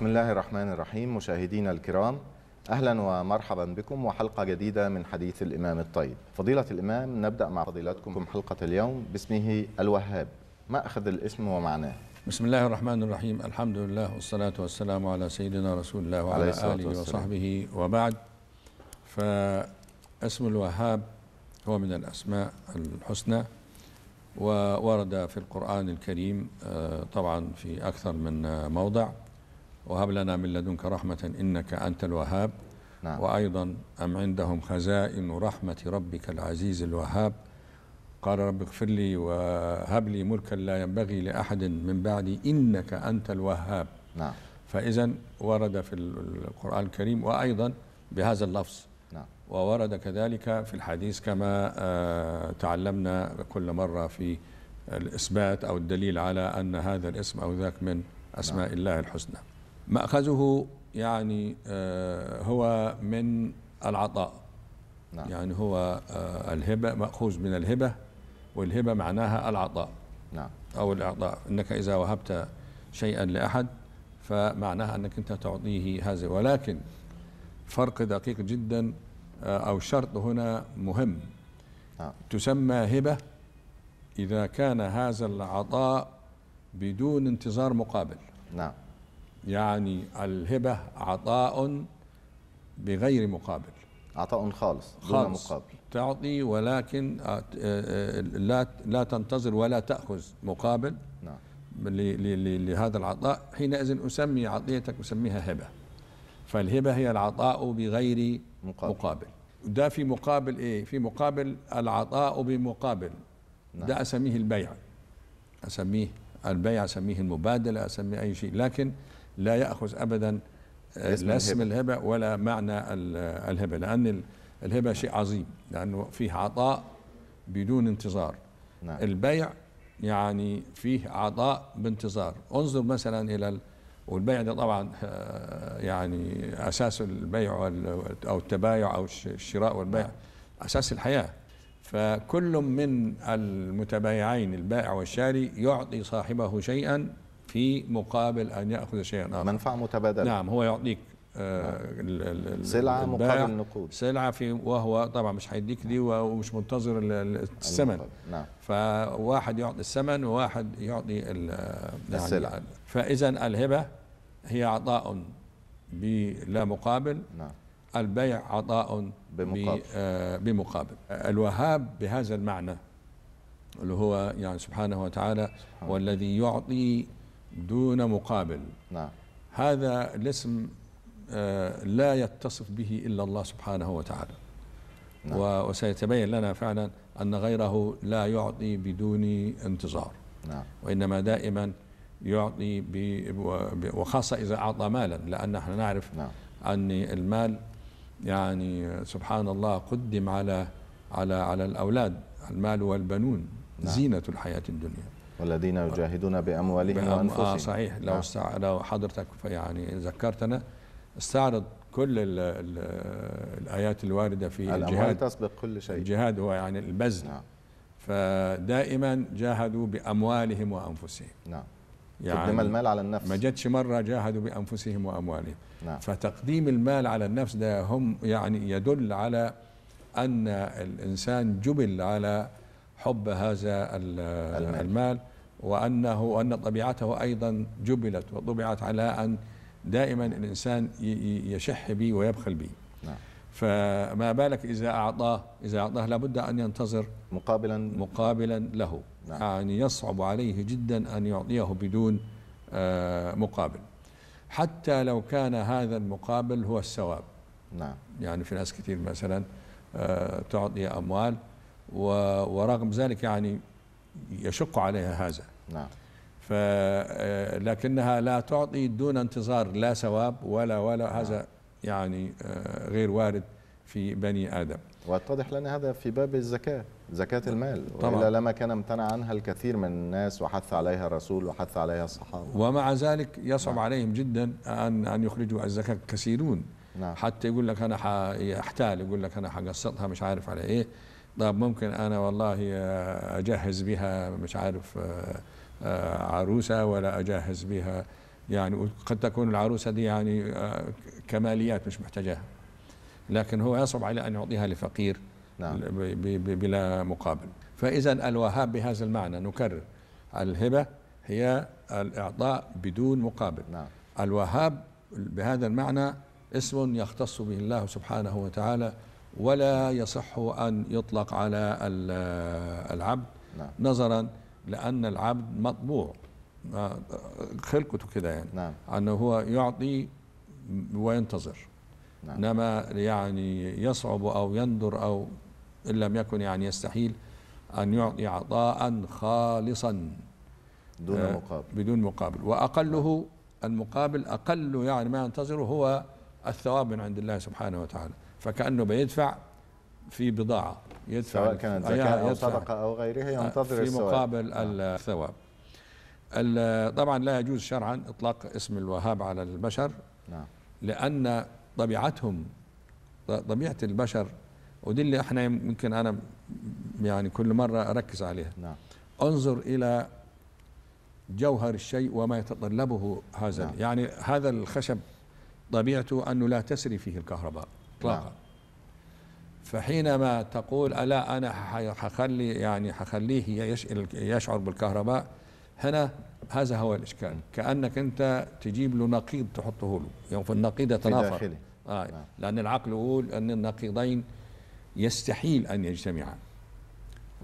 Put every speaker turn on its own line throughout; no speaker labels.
بسم الله الرحمن الرحيم مشاهدينا الكرام أهلا ومرحبا بكم وحلقة جديدة من حديث الإمام الطيب فضيلة الإمام نبدأ مع فضيلتكم حلقة اليوم باسمه الوهاب ما أخذ الاسم ومعناه
بسم الله الرحمن الرحيم الحمد لله والصلاة والسلام على سيدنا رسول الله وعلى آله وصحبه وبعد فاسم الوهاب هو من الأسماء الحسنى وورد في القرآن الكريم آه، طبعا في أكثر من آه، موضع وهب لنا من لدنك رحمة إنك أنت الوهاب نعم. وأيضا أم عندهم خزائن رحمة ربك العزيز الوهاب قال رب اغفر لي وهب لي ملكا لا ينبغي لأحد من بعدي إنك أنت الوهاب نعم. فإذا ورد في القرآن الكريم وأيضا بهذا اللفظ نعم. وورد كذلك في الحديث كما آه، تعلمنا كل مرة في الإثبات أو الدليل على أن هذا الاسم أو ذاك من أسماء نعم. الله الحسنى مأخذه يعني آه، هو من العطاء نعم. يعني هو آه، الهبة مأخوذ من الهبة والهبة معناها العطاء نعم. أو الإعطاء أنك إذا وهبت شيئا لأحد فمعناها أنك أنت تعطيه هذا ولكن فرق دقيق جدا آه، أو شرط هنا مهم نعم. تسمى هبة إذا كان هذا العطاء بدون انتظار مقابل نعم يعني الهبة عطاء بغير مقابل عطاء خالص دون مقابل تعطي ولكن آه، آه، لا لا تنتظر ولا تأخذ مقابل نعم. لهذا العطاء حينئذ أسمي عطيتك أسميها هبة فالهبة هي العطاء بغير مقابل, مقابل. ده في مقابل ايه في مقابل العطاء بمقابل نعم. ده اسميه البيع اسميه البيع اسميه المبادله اسميه اي شيء لكن لا ياخذ ابدا آه، لا اسم الهبه ولا معنى الهبه لان الهبه شيء عظيم لانه فيه عطاء بدون انتظار نعم. البيع يعني فيه عطاء بانتظار انظر مثلا الى والبيع ده طبعا آه، يعني اساس البيع او التبايع او الشراء والبيع نعم. اساس الحياه فكل من المتبايعين البائع والشاري يعطي صاحبه شيئا في مقابل ان ياخذ شيئا اخر منفعه متبادله نعم هو يعطيك سلعة آه، مقابل نقود سلعة في وهو طبعا مش هيديك دي ومش منتظر الثمن نعم فواحد يعطي الثمن وواحد يعطي السلعة يعني فإذا الهبة هي عطاء بلا مقابل نعم البيع عطاء بمقابل, آه، بمقابل. الوهاب بهذا المعنى اللي هو يعني سبحانه وتعالى سبحانه. والذي يعطي دون مقابل نعم هذا الاسم آه، لا يتصف به إلا الله سبحانه وتعالى نعم. وسيتبين لنا فعلا أن غيره لا يعطي بدون انتظار نعم. وإنما دائما يعطي وخاصة إذا أعطى مالا لأن نحن نعرف نعم. أن المال يعني سبحان الله قدم على على على الأولاد المال والبنون نعم. زينة الحياة الدنيا والذين يجاهدون بأموالهم آه، وأنفسهم آه صحيح لو آه. لو حضرتك يعني ذكرتنا استعرض كل الـ الـ الآيات الواردة في الجهاد تسبق كل شيء الجهاد هو يعني البذل نعم. فدائما جاهدوا بأموالهم وأنفسهم نعم
يعني تقديم المال
على النفس ما جتش مرة جاهدوا بأنفسهم وأموالهم نعم. فتقديم المال على النفس ده هم يعني يدل على أن الإنسان جبل على حب هذا المال, المال وأنه أن طبيعته أيضا جبلت وطبعت على أن دائما الإنسان يشح به ويبخل به نعم. فما بالك إذا أعطاه إذا أعطاه لابد أن ينتظر مقابلا مقابلا له نعم. يعني يصعب عليه جدا أن يعطيه بدون آه، مقابل حتى لو كان هذا المقابل هو الثواب نعم يعني في ناس كثير مثلا آه، تعطي أموال ورغم ذلك يعني يشق عليها هذا نعم ف آه، لكنها لا تعطي دون انتظار لا ثواب ولا
ولا نعم. هذا يعني آه، غير وارد في بني ادم واتضح لنا هذا في باب الزكاه زكاه المال طبعا لما كان امتنع عنها الكثير من الناس وحث عليها الرسول وحث عليها الصحابه ومع
ذلك يصعب نعم. عليهم جدا ان ان يخرجوا الزكاه كثيرون نعم. حتى يقول لك انا احتال يقول لك انا حقسطها مش عارف على ايه طب ممكن انا والله آه، اجهز بها مش عارف آه، آه، عروسه ولا اجهز بها يعني قد تكون العروسه دي يعني كماليات مش محتاجاها لكن هو يصعب على ان يعطيها لفقير نعم. بلا مقابل فاذا الوهاب بهذا المعنى نكرر الهبه هي الاعطاء بدون مقابل نعم. الوهاب بهذا المعنى اسم يختص به الله سبحانه وتعالى ولا يصح أن يطلق على العبد نعم. نظرا لأن العبد مطبوع آه، خلقته كده يعني نعم. أنه هو يعطي وينتظر نعم. نما يعني يصعب أو يندر أو إن لم يكن يعني يستحيل أن يعطي عطاء خالصا دون آه، مقابل بدون مقابل وأقله المقابل أقل يعني ما ينتظره هو الثواب من عند الله سبحانه وتعالى فكانه بيدفع في بضاعه يدفع سواء كانت زكاه او صدقه او غيرها آه، ينتظر في مقابل نعم. الثواب طبعا لا يجوز شرعا اطلاق اسم الوهاب على البشر نعم لان طبيعتهم طبيعه البشر ودي اللي احنا يمكن انا يعني كل مره اركز عليها نعم انظر الى جوهر الشيء وما يتطلبه هذا نعم. يعني هذا الخشب طبيعته انه لا تسري فيه الكهرباء اطلاقا نعم. فحينما تقول الا انا حخلي يعني حخليه يشعر بالكهرباء هنا هذا هو الاشكال كانك انت تجيب له نقيض تحطه له يعني في النقيض يتنافر آه. نعم. لان العقل يقول ان النقيضين يستحيل ان يجتمعا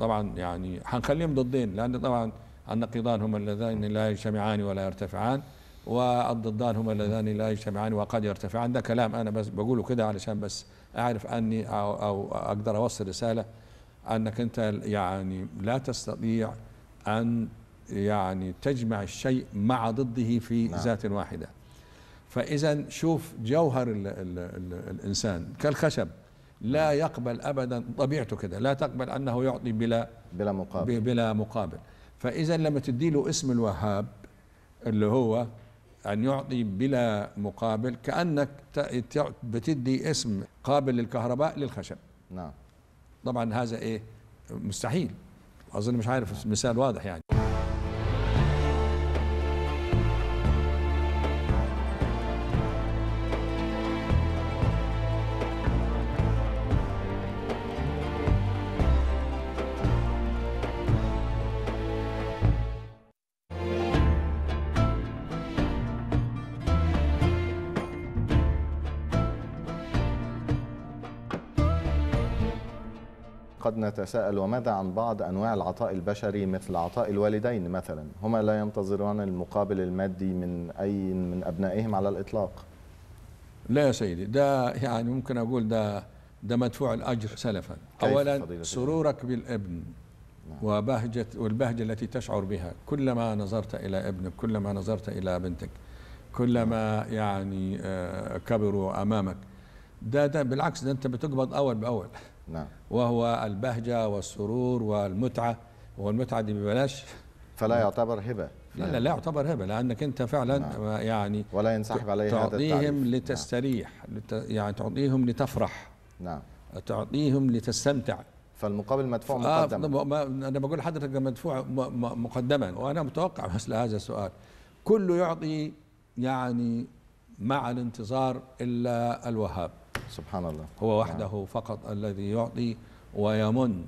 طبعا يعني حنخليهم ضدين لان طبعا النقيضان هما اللذان لا يجتمعان ولا يرتفعان والضدان هما اللذان لا يجتمعان وقد يرتفعان ده كلام انا بس بقوله كده علشان بس اعرف اني او, أو اقدر اوصل رساله انك انت يعني لا تستطيع ان يعني تجمع الشيء مع ضده في نعم. ذات واحده فاذا شوف جوهر الـ الـ الـ الانسان كالخشب لا نعم. يقبل ابدا طبيعته كده لا تقبل انه يعطي بلا بلا مقابل بلا مقابل فاذا لما تدي له اسم الوهاب اللي هو أن يعطي بلا مقابل كأنك بتدي اسم قابل للكهرباء للخشب نعم طبعا هذا إيه مستحيل أظن مش عارف مثال واضح يعني
قد نتساءل وماذا عن بعض أنواع العطاء البشري مثل عطاء الوالدين مثلا هما لا ينتظرون المقابل المادي من أي من أبنائهم على الإطلاق
لا يا سيدي ده يعني ممكن أقول ده ده مدفوع الأجر سلفا أولا سرورك بالابن نعم. وبهجة والبهجة التي تشعر بها كلما نظرت إلى ابنك كلما نظرت إلى بنتك كلما يعني آه، كبروا أمامك ده ده بالعكس ده أنت بتقبض أول بأول نعم وهو البهجة والسرور والمتعة والمتعة دي ببلاش فلا يعتبر هبة لا لا, لا يعتبر هبة لأنك أنت فعلا نعم. يعني ولا ينسحب عليه هذا تعطيهم نعم. لتستريح نعم. يعني تعطيهم لتفرح نعم تعطيهم لتستمتع
فالمقابل مدفوع آه مقدما
أنا بقول لحضرتك مدفوع مقدما وأنا متوقع مثل هذا السؤال كله يعطي يعني مع الانتظار إلا الوهاب سبحان الله هو نعم. وحده نعم. فقط الذي يعطي ويمن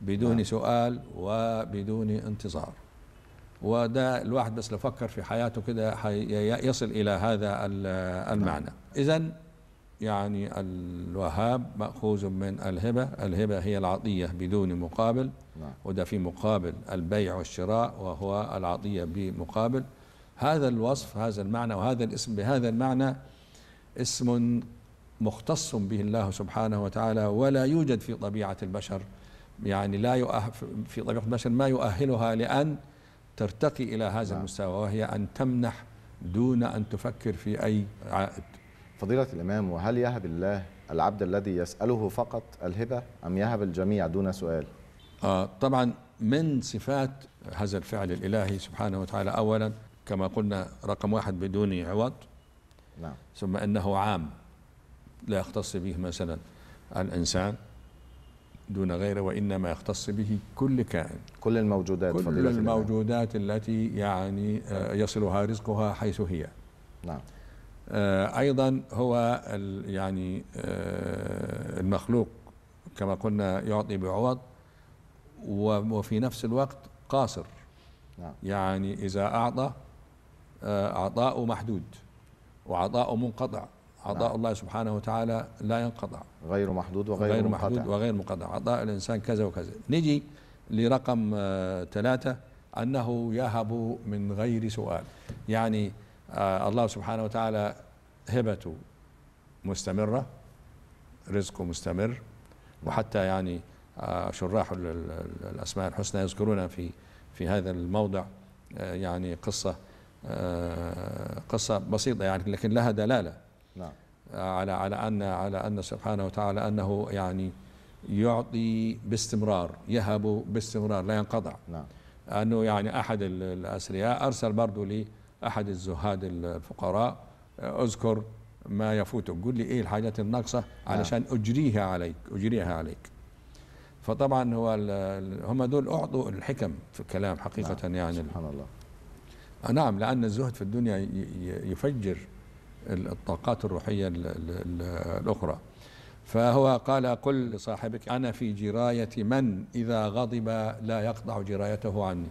بدون نعم. سؤال وبدون انتظار وده الواحد بس لو فكر في حياته كده يصل إلى هذا المعنى نعم. إذا يعني الوهاب مأخوذ من الهبة الهبة هي العطية بدون مقابل نعم. وده في مقابل البيع والشراء وهو العطية بمقابل هذا الوصف هذا المعنى وهذا الاسم بهذا المعنى اسم مختص به الله سبحانه وتعالى ولا يوجد في طبيعة البشر يعني لا في طبيعة البشر ما يؤهلها لأن ترتقي
إلى هذا نعم. المستوى وهي أن تمنح دون أن تفكر في أي عائد فضيلة الإمام وهل يهب الله العبد الذي يسأله فقط الهبة أم يهب الجميع دون سؤال
آه طبعا من صفات هذا الفعل الإلهي سبحانه وتعالى أولا كما قلنا رقم واحد بدون عوض نعم. ثم أنه عام لا يختص به مثلا الإنسان دون غيره وإنما يختص به كل كائن كل الموجودات كل فضيلة الموجودات التي يعني آه، يصلها رزقها حيث هي نعم آه، أيضا هو يعني آه، المخلوق كما قلنا يعطي بعوض وفي نفس الوقت قاصر نعم. يعني إذا أعطى اعطاؤه محدود وعطاؤه منقطع عطاء نعم. الله سبحانه وتعالى لا ينقطع غير محدود وغير غير محدود وغير منقطع عطاء الإنسان كذا وكذا نجي لرقم آه، ثلاثة أنه يهب من غير سؤال يعني آه، الله سبحانه وتعالى هبته مستمرة رزقه مستمر نعم. وحتى يعني آه، شراح الأسماء الحسنى يذكرون في في هذا الموضع يعني قصة قصة بسيطة يعني لكن لها دلالة نعم آه، على على ان على ان سبحانه وتعالى انه يعني يعطي باستمرار يهب باستمرار لا ينقطع نعم انه يعني احد الاثرياء ارسل برضه لاحد الزهاد الفقراء آه، اذكر ما يفوتك قل لي ايه الحاجات الناقصه نعم. علشان اجريها عليك اجريها عليك فطبعا هو هم دول اعطوا الحكم في الكلام حقيقه نعم. يعني سبحان الله آه، نعم لان الزهد في الدنيا يفجر الطاقات الروحية الأخرى فهو قال قل لصاحبك أنا في جراية من إذا غضب لا يقطع جرايته عني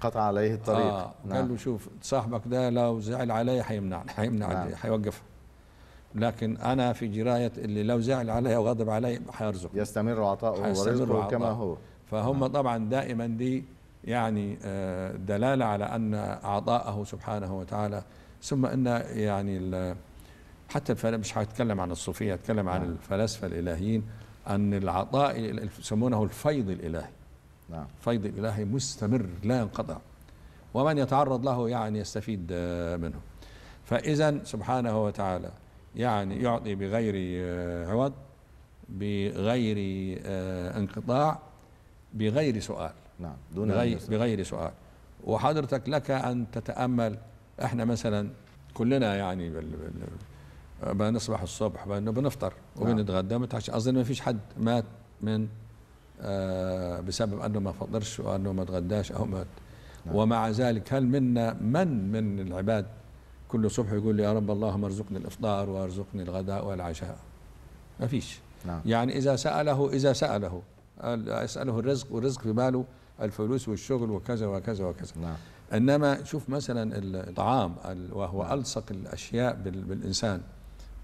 قطع عليه الطريق آه نعم. قال له شوف صاحبك ده لو زعل علي حيمنع حيمنع نعم. حيوقفها لكن انا في جرايه اللي لو زعل علي او غضب علي حيرزق يستمر عطاؤه ورزقه كما هو فهم نعم. طبعا دائما دي يعني آه، دلاله على ان عطاءه سبحانه وتعالى ثم ان يعني حتى الفلاسفه مش هتكلم عن الصوفيه هتكلم عن نعم. الفلاسفه الالهيين ان العطاء يسمونه الفيض الالهي نعم الفيض الالهي مستمر لا ينقطع ومن يتعرض له يعني يستفيد منه فاذا سبحانه وتعالى يعني يعطي بغير عوض بغير انقطاع بغير سؤال نعم دون بغير, بغير سؤال وحضرتك لك ان تتامل احنا مثلا كلنا يعني بنصبح الصبح بنفطر وبنتغدى متعش اظن ما فيش حد مات من آه بسبب انه ما فطرش وانه ما تغداش او مات نعم. ومع ذلك هل منا من من العباد كل صبح يقول لي يا رب اللهم ارزقني الافطار وارزقني الغداء والعشاء ما فيش نعم. يعني اذا ساله اذا ساله اساله الرزق والرزق في باله الفلوس والشغل وكذا وكذا وكذا نعم. انما شوف مثلا الطعام وهو نعم. الصق الاشياء بالانسان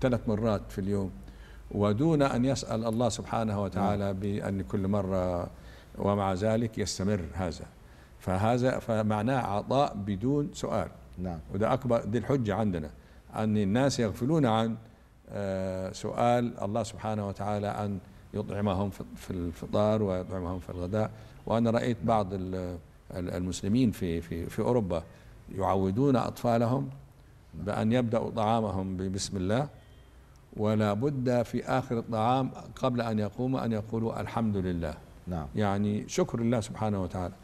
ثلاث مرات في اليوم ودون ان يسال الله سبحانه وتعالى نعم. بان كل مره ومع ذلك يستمر هذا فهذا فمعناه عطاء بدون سؤال نعم وده اكبر دي الحجه عندنا ان الناس يغفلون عن آه، سؤال الله سبحانه وتعالى ان يطعمهم في الفطار ويطعمهم في الغداء وانا رايت بعض المسلمين في في في اوروبا يعودون اطفالهم بان يبداوا طعامهم ببسم الله ولا بد في اخر الطعام قبل ان يقوم ان يقولوا الحمد لله نعم يعني شكر الله سبحانه وتعالى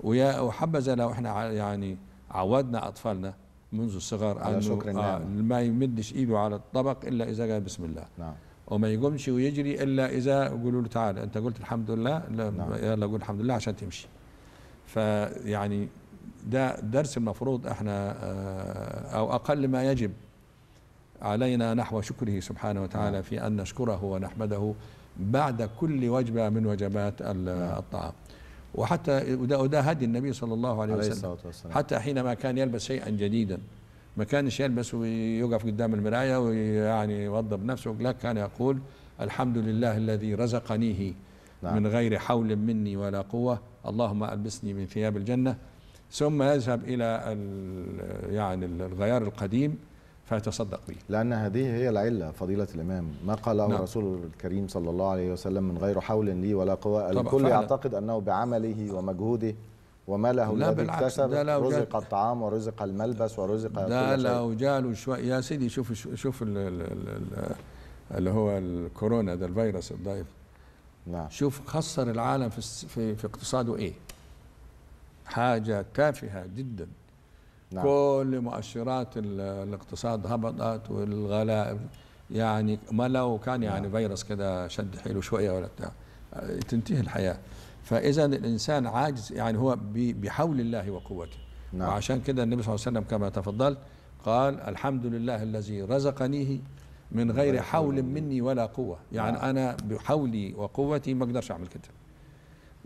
ويا وحبذا لو احنا يعني عودنا اطفالنا منذ الصغر على شكر آه ما يمدش ايده على الطبق الا اذا قال بسم الله نعم وما يقومش ويجري الا اذا يقولوا له تعال انت قلت الحمد لله لا نعم. يلا قول الحمد لله عشان تمشي فيعني ده درس المفروض احنا آه، او اقل ما يجب علينا نحو شكره سبحانه وتعالى نعم. في ان نشكره ونحمده بعد كل وجبه من وجبات نعم. الطعام وحتى وده هدي النبي صلى الله عليه, عليه وسلم حتى حينما كان يلبس شيئا جديدا ما كانش يلبس ويقف قدام المرايه ويعني يوضب نفسه لا كان يقول الحمد لله الذي رزقنيه نعم. من غير حول مني ولا قوة اللهم ألبسني من ثياب الجنة ثم يذهب إلى يعني الغيار القديم فيتصدق به
لأن هذه هي العلة فضيلة الإمام ما قاله نعم. رسول الكريم صلى الله عليه وسلم من غير حول لي ولا قوة الكل يعتقد أنه بعمله ومجهوده وماله الذي اكتسب رزق الطعام ورزق الملبس ورزق لا لو
وجالوا شوي يا سيدي شوف شوف اللي هو الكورونا ده الفيروس الضايف نعم. شوف خسر العالم في, في, في اقتصاده ايه حاجة تافهة جدا نعم. كل مؤشرات الاقتصاد هبطت والغلاء يعني ما لو كان يعني نعم. فيروس كده شد حيله شوية ولا بتاع تنتهي الحياة فإذا الإنسان عاجز يعني هو بحول الله وقوته نعم. وعشان كده النبي صلى الله عليه وسلم كما تفضلت قال الحمد لله الذي رزقنيه من غير حول مني ولا قوة يعني نعم. أنا بحولي وقوتي ما أقدرش أعمل كده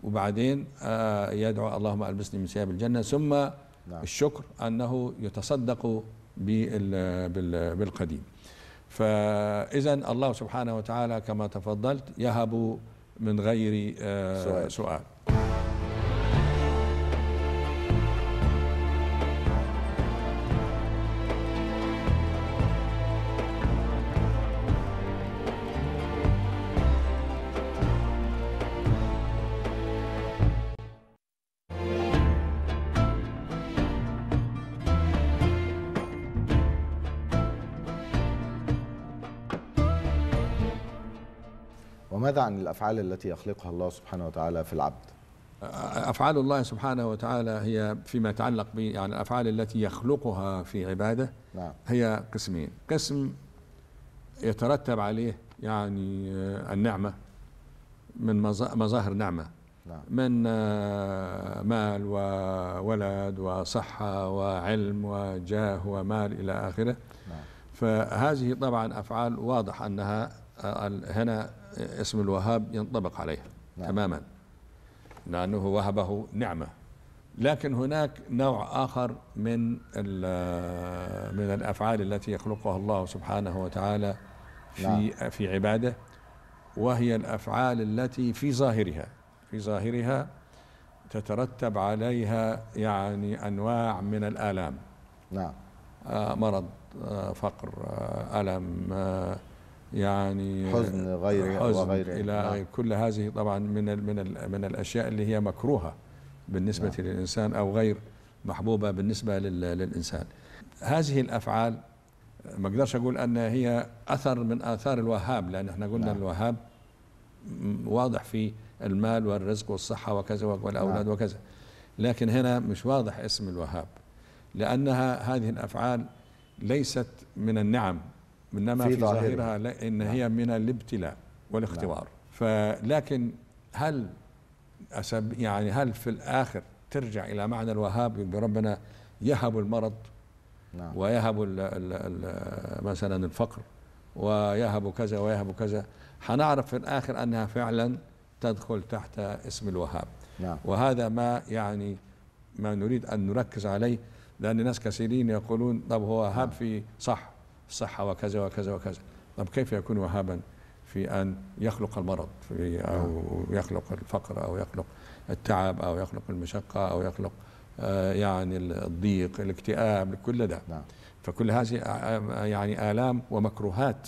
وبعدين آه، يدعو اللهم ألبسني من ثياب الجنة ثم نعم. الشكر أنه يتصدق بالقديم فإذا الله سبحانه وتعالى كما تفضلت يهب من غير آه، سؤال, سؤال.
ماذا عن الأفعال التي يخلقها الله سبحانه وتعالى في العبد
أفعال الله سبحانه وتعالى هي فيما يتعلق ب يعني الأفعال التي يخلقها في عباده نعم. هي قسمين قسم يترتب عليه يعني آه، النعمة من مظاهر نعمة نعم. من آه، مال وولد وصحة وعلم وجاه ومال إلى آخره نعم. فهذه طبعا أفعال واضح أنها هنا اسم الوهاب ينطبق عليه نعم. تماما لأنه وهبه نعمة لكن هناك نوع آخر من من الأفعال التي يخلقها الله سبحانه وتعالى في نعم. في عباده وهي الأفعال التي في ظاهرها في ظاهرها تترتب عليها يعني أنواع من الآلام نعم آه، مرض آه، فقر آه، ألم يعني آه، حزن غير حزن وغير الى نعم. كل هذه طبعا من الـ من الـ من الاشياء اللي هي مكروهه بالنسبه نعم. للانسان او غير محبوبه بالنسبه للانسان هذه الافعال آه، ما اقدرش اقول ان هي اثر من اثار الوهاب لان احنا قلنا نعم. الوهاب واضح في المال والرزق والصحه وكذا والاولاد نعم. وكذا لكن هنا مش واضح اسم الوهاب لانها هذه الافعال ليست من النعم انما في, في ظاهرها لا ان نعم. هي من الابتلاء والاختبار نعم. فلكن هل أسب يعني هل في الاخر ترجع الى معنى الوهاب بربنا ربنا يهب المرض نعم. ويهب الـ الـ الـ مثلا الفقر ويهب كذا ويهب كذا حنعرف في الاخر انها فعلا تدخل تحت اسم الوهاب نعم. وهذا ما يعني ما نريد ان نركز عليه لان ناس كثيرين يقولون طب هو وهاب نعم. في صح صحة وكذا وكذا وكذا طب كيف يكون وهابا في أن يخلق المرض في أو يخلق الفقر أو يخلق التعب أو يخلق المشقة أو يخلق آه، يعني الضيق الاكتئاب كل ده نعم. فكل هذه آه، آه، يعني آلام ومكروهات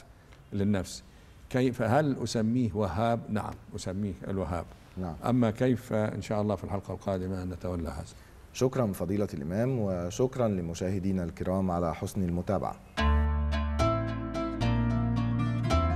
للنفس كيف هل أسميه وهاب نعم أسميه الوهاب نعم.
أما كيف إن شاء الله في الحلقة القادمة نتولى هذا شكرا فضيلة الإمام وشكرا لمشاهدينا الكرام على حسن المتابعة